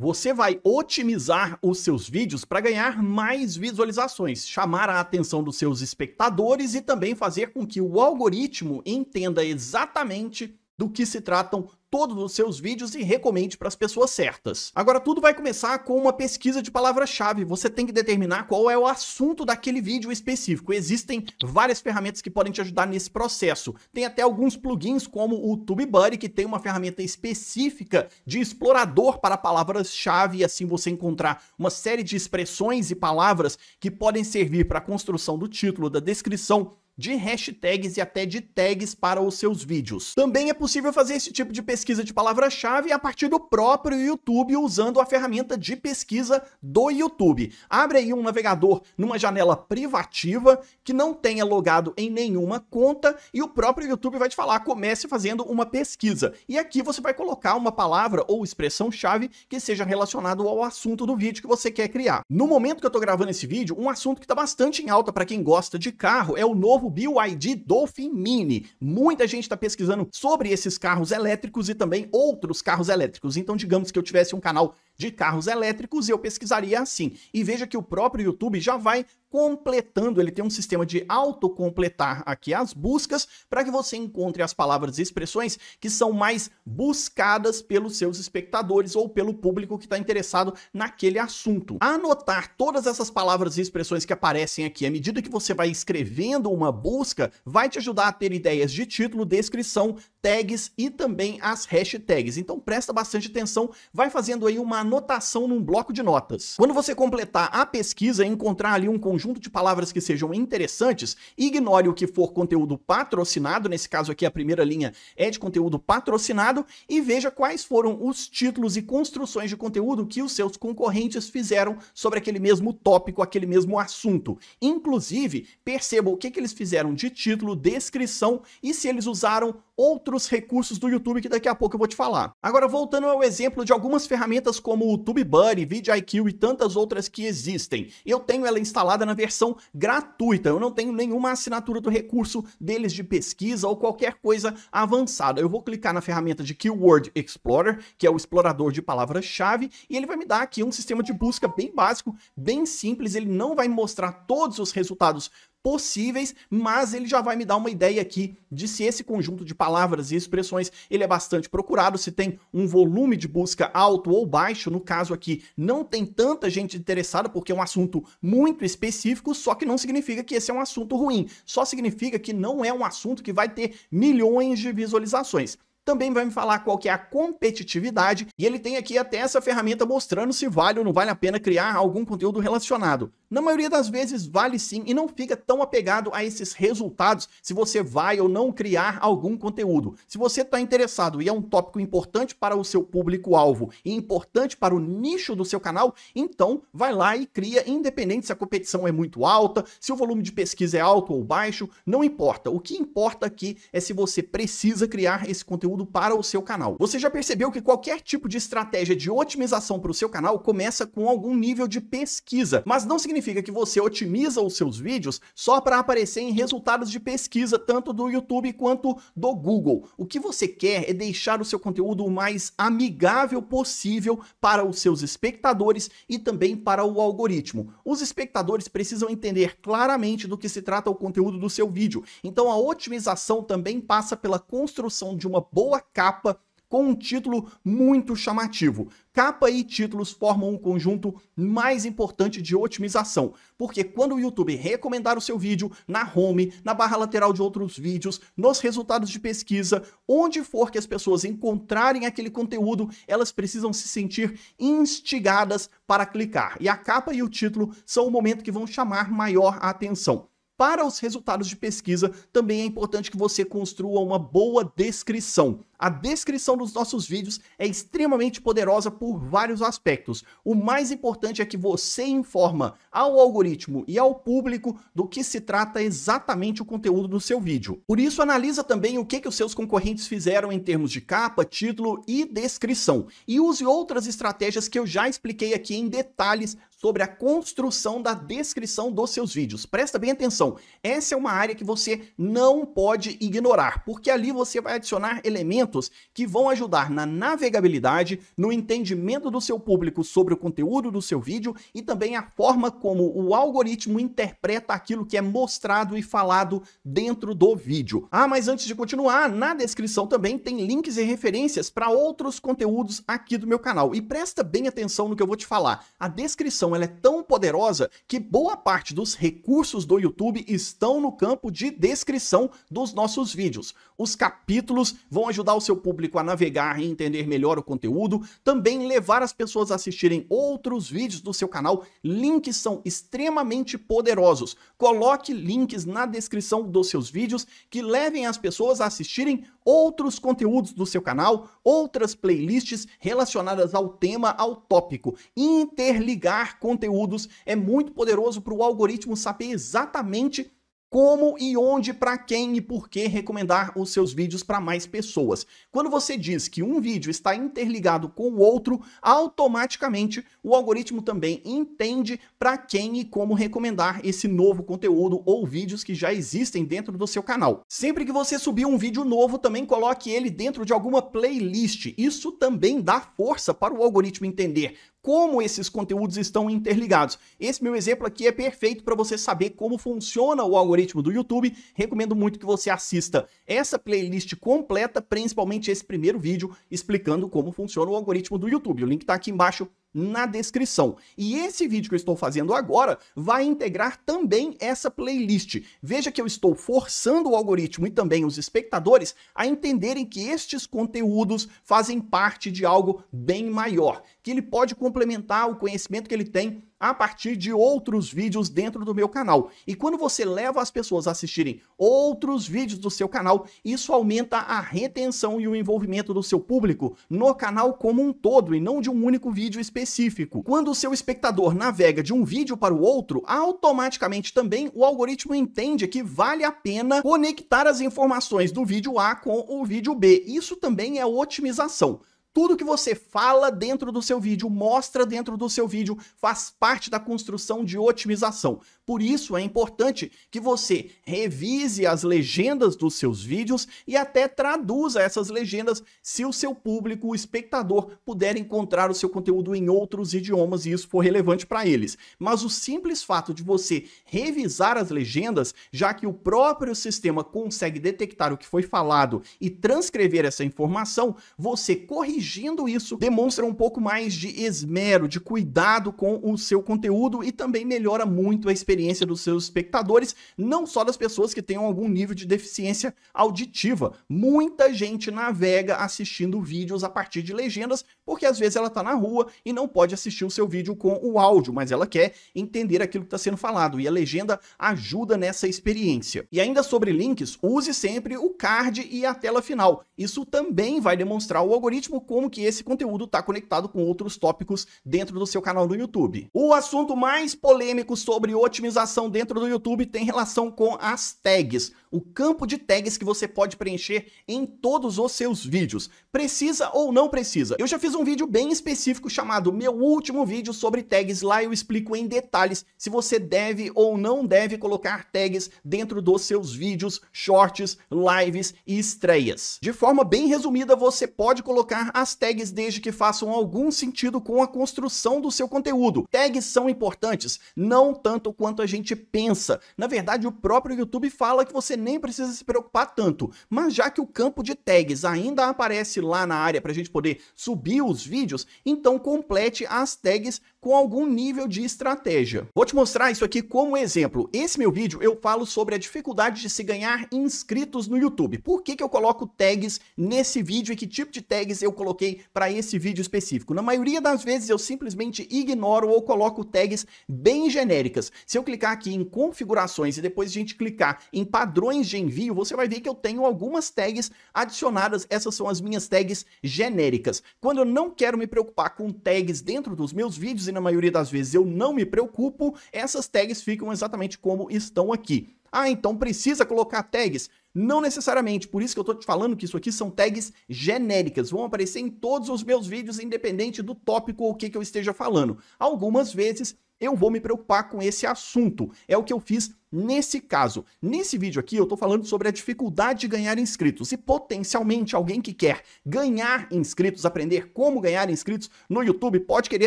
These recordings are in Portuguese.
Você vai otimizar os seus vídeos para ganhar mais visualizações, chamar a atenção dos seus espectadores e também fazer com que o algoritmo entenda exatamente do que se tratam todos os seus vídeos e recomende para as pessoas certas. Agora, tudo vai começar com uma pesquisa de palavra-chave. Você tem que determinar qual é o assunto daquele vídeo específico. Existem várias ferramentas que podem te ajudar nesse processo. Tem até alguns plugins, como o TubeBuddy, que tem uma ferramenta específica de explorador para palavras-chave, e assim você encontrar uma série de expressões e palavras que podem servir para a construção do título, da descrição, de hashtags e até de tags para os seus vídeos. Também é possível fazer esse tipo de pesquisa de palavra-chave a partir do próprio YouTube usando a ferramenta de pesquisa do YouTube. Abre aí um navegador numa janela privativa que não tenha logado em nenhuma conta e o próprio YouTube vai te falar comece fazendo uma pesquisa. E aqui você vai colocar uma palavra ou expressão-chave que seja relacionado ao assunto do vídeo que você quer criar. No momento que eu estou gravando esse vídeo, um assunto que está bastante em alta para quem gosta de carro é o novo o BYD Dolphin Mini. Muita gente está pesquisando sobre esses carros elétricos e também outros carros elétricos. Então, digamos que eu tivesse um canal de carros elétricos, eu pesquisaria assim. E veja que o próprio YouTube já vai completando, ele tem um sistema de autocompletar aqui as buscas para que você encontre as palavras e expressões que são mais buscadas pelos seus espectadores ou pelo público que está interessado naquele assunto. Anotar todas essas palavras e expressões que aparecem aqui à medida que você vai escrevendo uma busca vai te ajudar a ter ideias de título, descrição, tags e também as hashtags. Então presta bastante atenção, vai fazendo aí uma anotação num bloco de notas. Quando você completar a pesquisa e encontrar ali um conjunto conjunto de palavras que sejam interessantes, ignore o que for conteúdo patrocinado, nesse caso aqui a primeira linha é de conteúdo patrocinado, e veja quais foram os títulos e construções de conteúdo que os seus concorrentes fizeram sobre aquele mesmo tópico, aquele mesmo assunto. Inclusive, perceba o que, que eles fizeram de título, descrição e se eles usaram outros recursos do YouTube que daqui a pouco eu vou te falar. Agora, voltando ao exemplo de algumas ferramentas como o TubeBuddy, VidIQ e tantas outras que existem. Eu tenho ela instalada na na versão gratuita. Eu não tenho nenhuma assinatura do recurso deles de pesquisa ou qualquer coisa avançada. Eu vou clicar na ferramenta de Keyword Explorer, que é o explorador de palavras-chave, e ele vai me dar aqui um sistema de busca bem básico, bem simples. Ele não vai mostrar todos os resultados possíveis, mas ele já vai me dar uma ideia aqui de se esse conjunto de palavras e expressões ele é bastante procurado, se tem um volume de busca alto ou baixo, no caso aqui não tem tanta gente interessada porque é um assunto muito específico, só que não significa que esse é um assunto ruim, só significa que não é um assunto que vai ter milhões de visualizações também vai me falar qual que é a competitividade e ele tem aqui até essa ferramenta mostrando se vale ou não vale a pena criar algum conteúdo relacionado na maioria das vezes vale sim e não fica tão apegado a esses resultados se você vai ou não criar algum conteúdo. Se você está interessado e é um tópico importante para o seu público-alvo e importante para o nicho do seu canal, então vai lá e cria, independente se a competição é muito alta, se o volume de pesquisa é alto ou baixo, não importa. O que importa aqui é se você precisa criar esse conteúdo para o seu canal. Você já percebeu que qualquer tipo de estratégia de otimização para o seu canal começa com algum nível de pesquisa, mas não significa significa que você otimiza os seus vídeos só para aparecer em resultados de pesquisa, tanto do YouTube quanto do Google. O que você quer é deixar o seu conteúdo o mais amigável possível para os seus espectadores e também para o algoritmo. Os espectadores precisam entender claramente do que se trata o conteúdo do seu vídeo. Então a otimização também passa pela construção de uma boa capa com um título muito chamativo. Capa e títulos formam um conjunto mais importante de otimização, porque quando o YouTube recomendar o seu vídeo na home, na barra lateral de outros vídeos, nos resultados de pesquisa, onde for que as pessoas encontrarem aquele conteúdo, elas precisam se sentir instigadas para clicar. E a capa e o título são o momento que vão chamar maior atenção. Para os resultados de pesquisa, também é importante que você construa uma boa descrição. A descrição dos nossos vídeos é extremamente poderosa por vários aspectos. O mais importante é que você informa ao algoritmo e ao público do que se trata exatamente o conteúdo do seu vídeo. Por isso, analisa também o que, que os seus concorrentes fizeram em termos de capa, título e descrição. E use outras estratégias que eu já expliquei aqui em detalhes sobre a construção da descrição dos seus vídeos. Presta bem atenção, essa é uma área que você não pode ignorar, porque ali você vai adicionar elementos elementos que vão ajudar na navegabilidade, no entendimento do seu público sobre o conteúdo do seu vídeo e também a forma como o algoritmo interpreta aquilo que é mostrado e falado dentro do vídeo. Ah, mas antes de continuar, na descrição também tem links e referências para outros conteúdos aqui do meu canal. E presta bem atenção no que eu vou te falar. A descrição ela é tão poderosa que boa parte dos recursos do YouTube estão no campo de descrição dos nossos vídeos. Os capítulos vão ajudar o seu público a navegar e entender melhor o conteúdo, também levar as pessoas a assistirem outros vídeos do seu canal. Links são extremamente poderosos. Coloque links na descrição dos seus vídeos que levem as pessoas a assistirem outros conteúdos do seu canal, outras playlists relacionadas ao tema, ao tópico. Interligar conteúdos é muito poderoso para o algoritmo saber exatamente como e onde, para quem e por que recomendar os seus vídeos para mais pessoas. Quando você diz que um vídeo está interligado com o outro, automaticamente o algoritmo também entende para quem e como recomendar esse novo conteúdo ou vídeos que já existem dentro do seu canal. Sempre que você subir um vídeo novo, também coloque ele dentro de alguma playlist. Isso também dá força para o algoritmo entender como esses conteúdos estão interligados. Esse meu exemplo aqui é perfeito para você saber como funciona o algoritmo do YouTube. Recomendo muito que você assista essa playlist completa, principalmente esse primeiro vídeo explicando como funciona o algoritmo do YouTube. O link está aqui embaixo na descrição. E esse vídeo que eu estou fazendo agora vai integrar também essa playlist. Veja que eu estou forçando o algoritmo e também os espectadores a entenderem que estes conteúdos fazem parte de algo bem maior, que ele pode complementar o conhecimento que ele tem a partir de outros vídeos dentro do meu canal. E quando você leva as pessoas a assistirem outros vídeos do seu canal, isso aumenta a retenção e o envolvimento do seu público no canal como um todo e não de um único vídeo específico. Quando o seu espectador navega de um vídeo para o outro, automaticamente também o algoritmo entende que vale a pena conectar as informações do vídeo A com o vídeo B. Isso também é otimização. Tudo que você fala dentro do seu vídeo, mostra dentro do seu vídeo, faz parte da construção de otimização. Por isso é importante que você revise as legendas dos seus vídeos e até traduza essas legendas se o seu público, o espectador, puder encontrar o seu conteúdo em outros idiomas e isso for relevante para eles. Mas o simples fato de você revisar as legendas, já que o próprio sistema consegue detectar o que foi falado e transcrever essa informação, você corrigir corrigindo isso, demonstra um pouco mais de esmero, de cuidado com o seu conteúdo e também melhora muito a experiência dos seus espectadores, não só das pessoas que tenham algum nível de deficiência auditiva. Muita gente navega assistindo vídeos a partir de legendas, porque às vezes ela está na rua e não pode assistir o seu vídeo com o áudio, mas ela quer entender aquilo que está sendo falado e a legenda ajuda nessa experiência. E ainda sobre links, use sempre o card e a tela final. Isso também vai demonstrar o algoritmo como que esse conteúdo está conectado com outros tópicos dentro do seu canal no YouTube. O assunto mais polêmico sobre otimização dentro do YouTube tem relação com as tags o campo de tags que você pode preencher em todos os seus vídeos. Precisa ou não precisa? Eu já fiz um vídeo bem específico chamado Meu Último Vídeo sobre Tags. Lá eu explico em detalhes se você deve ou não deve colocar tags dentro dos seus vídeos, shorts, lives e estreias. De forma bem resumida, você pode colocar as tags desde que façam algum sentido com a construção do seu conteúdo. Tags são importantes, não tanto quanto a gente pensa. Na verdade, o próprio YouTube fala que você nem precisa se preocupar tanto. Mas já que o campo de tags ainda aparece lá na área para a gente poder subir os vídeos, então complete as tags com algum nível de estratégia. Vou te mostrar isso aqui como exemplo. Esse meu vídeo eu falo sobre a dificuldade de se ganhar inscritos no YouTube. Por que, que eu coloco tags nesse vídeo e que tipo de tags eu coloquei para esse vídeo específico? Na maioria das vezes eu simplesmente ignoro ou coloco tags bem genéricas. Se eu clicar aqui em configurações e depois a gente clicar em padrões padrões de envio, você vai ver que eu tenho algumas tags adicionadas. Essas são as minhas tags genéricas. Quando eu não quero me preocupar com tags dentro dos meus vídeos, e na maioria das vezes eu não me preocupo, essas tags ficam exatamente como estão aqui. Ah, então precisa colocar tags? Não necessariamente, por isso que eu estou te falando que isso aqui são tags genéricas, vão aparecer em todos os meus vídeos, independente do tópico ou o que, que eu esteja falando. Algumas vezes eu vou me preocupar com esse assunto, é o que eu fiz Nesse caso, nesse vídeo aqui, eu estou falando sobre a dificuldade de ganhar inscritos e potencialmente alguém que quer ganhar inscritos, aprender como ganhar inscritos no YouTube, pode querer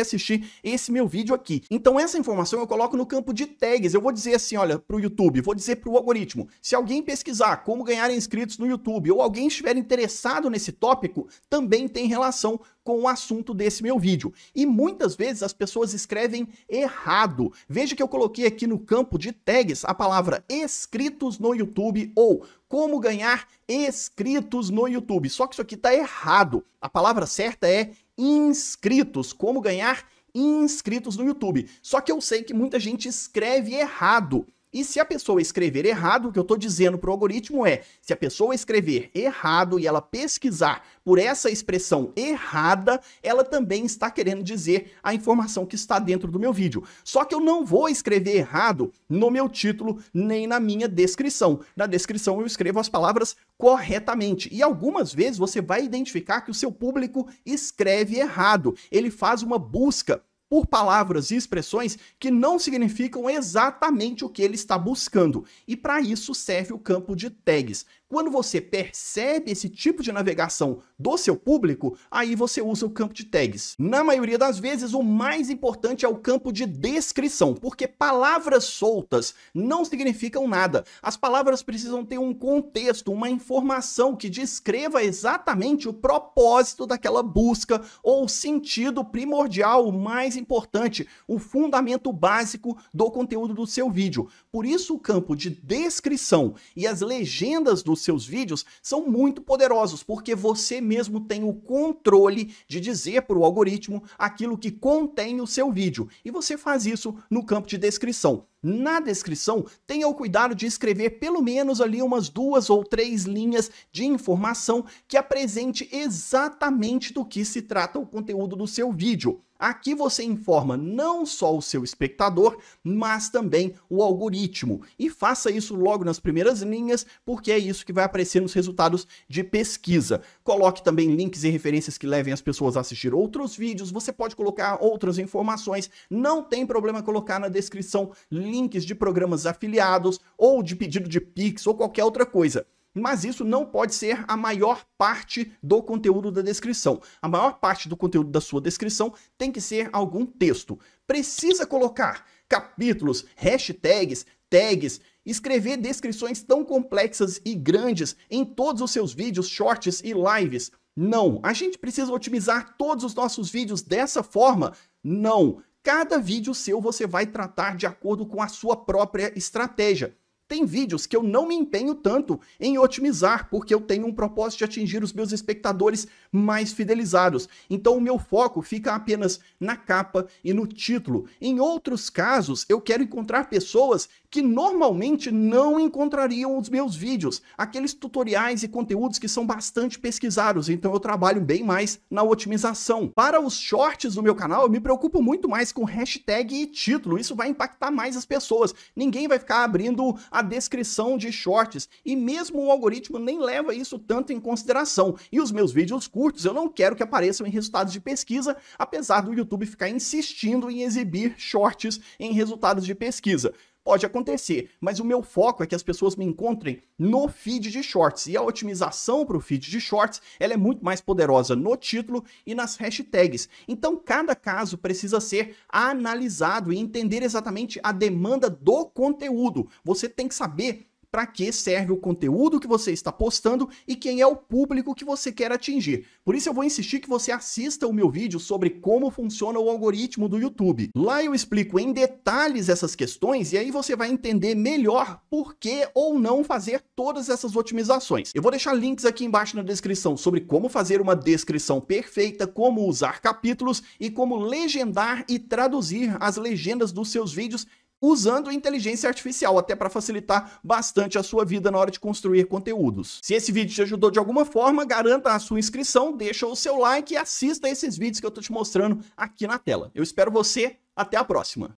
assistir esse meu vídeo aqui. Então, essa informação eu coloco no campo de tags. Eu vou dizer assim: olha, para o YouTube, vou dizer para o algoritmo, se alguém pesquisar como ganhar inscritos no YouTube ou alguém estiver interessado nesse tópico, também tem relação com o assunto desse meu vídeo. E muitas vezes as pessoas escrevem errado. Veja que eu coloquei aqui no campo de tags a a palavra inscritos no YouTube ou como ganhar inscritos no YouTube. Só que isso aqui está errado. A palavra certa é inscritos, como ganhar inscritos no YouTube. Só que eu sei que muita gente escreve errado. E se a pessoa escrever errado, o que eu estou dizendo para o algoritmo é: se a pessoa escrever errado e ela pesquisar por essa expressão errada, ela também está querendo dizer a informação que está dentro do meu vídeo. Só que eu não vou escrever errado no meu título nem na minha descrição. Na descrição eu escrevo as palavras corretamente. E algumas vezes você vai identificar que o seu público escreve errado. Ele faz uma busca por palavras e expressões que não significam exatamente o que ele está buscando. E para isso serve o campo de tags. Quando você percebe esse tipo de navegação do seu público, aí você usa o campo de tags. Na maioria das vezes, o mais importante é o campo de descrição, porque palavras soltas não significam nada. As palavras precisam ter um contexto, uma informação que descreva exatamente o propósito daquela busca ou o sentido primordial, o mais importante, o fundamento básico do conteúdo do seu vídeo. Por isso, o campo de descrição e as legendas do dos seus vídeos são muito poderosos, porque você mesmo tem o controle de dizer para o algoritmo aquilo que contém o seu vídeo. E você faz isso no campo de descrição. Na descrição, tenha o cuidado de escrever pelo menos ali umas duas ou três linhas de informação que apresente exatamente do que se trata o conteúdo do seu vídeo. Aqui você informa não só o seu espectador, mas também o algoritmo. E faça isso logo nas primeiras linhas, porque é isso que vai aparecer nos resultados de pesquisa. Coloque também links e referências que levem as pessoas a assistir outros vídeos. Você pode colocar outras informações. Não tem problema colocar na descrição links de programas afiliados ou de pedido de Pix ou qualquer outra coisa mas isso não pode ser a maior parte do conteúdo da descrição. A maior parte do conteúdo da sua descrição tem que ser algum texto. Precisa colocar capítulos, hashtags, tags, escrever descrições tão complexas e grandes em todos os seus vídeos, shorts e lives. Não, a gente precisa otimizar todos os nossos vídeos dessa forma? Não. Cada vídeo seu você vai tratar de acordo com a sua própria estratégia. Tem vídeos que eu não me empenho tanto em otimizar, porque eu tenho um propósito de atingir os meus espectadores mais fidelizados. Então o meu foco fica apenas na capa e no título. Em outros casos, eu quero encontrar pessoas que normalmente não encontrariam os meus vídeos, aqueles tutoriais e conteúdos que são bastante pesquisados, então eu trabalho bem mais na otimização. Para os shorts do meu canal, eu me preocupo muito mais com hashtag e título, isso vai impactar mais as pessoas. Ninguém vai ficar abrindo a descrição de shorts. E mesmo o algoritmo nem leva isso tanto em consideração. E os meus vídeos curtos eu não quero que apareçam em resultados de pesquisa, apesar do YouTube ficar insistindo em exibir shorts em resultados de pesquisa. Pode acontecer, mas o meu foco é que as pessoas me encontrem no feed de shorts. E a otimização para o feed de shorts ela é muito mais poderosa no título e nas hashtags. Então, cada caso precisa ser analisado e entender exatamente a demanda do conteúdo. Você tem que saber para que serve o conteúdo que você está postando e quem é o público que você quer atingir. Por isso eu vou insistir que você assista o meu vídeo sobre como funciona o algoritmo do YouTube. Lá eu explico em detalhes essas questões e aí você vai entender melhor por que ou não fazer todas essas otimizações. Eu vou deixar links aqui embaixo na descrição sobre como fazer uma descrição perfeita, como usar capítulos e como legendar e traduzir as legendas dos seus vídeos usando inteligência artificial, até para facilitar bastante a sua vida na hora de construir conteúdos. Se esse vídeo te ajudou de alguma forma, garanta a sua inscrição, deixa o seu like e assista esses vídeos que eu estou te mostrando aqui na tela. Eu espero você, até a próxima!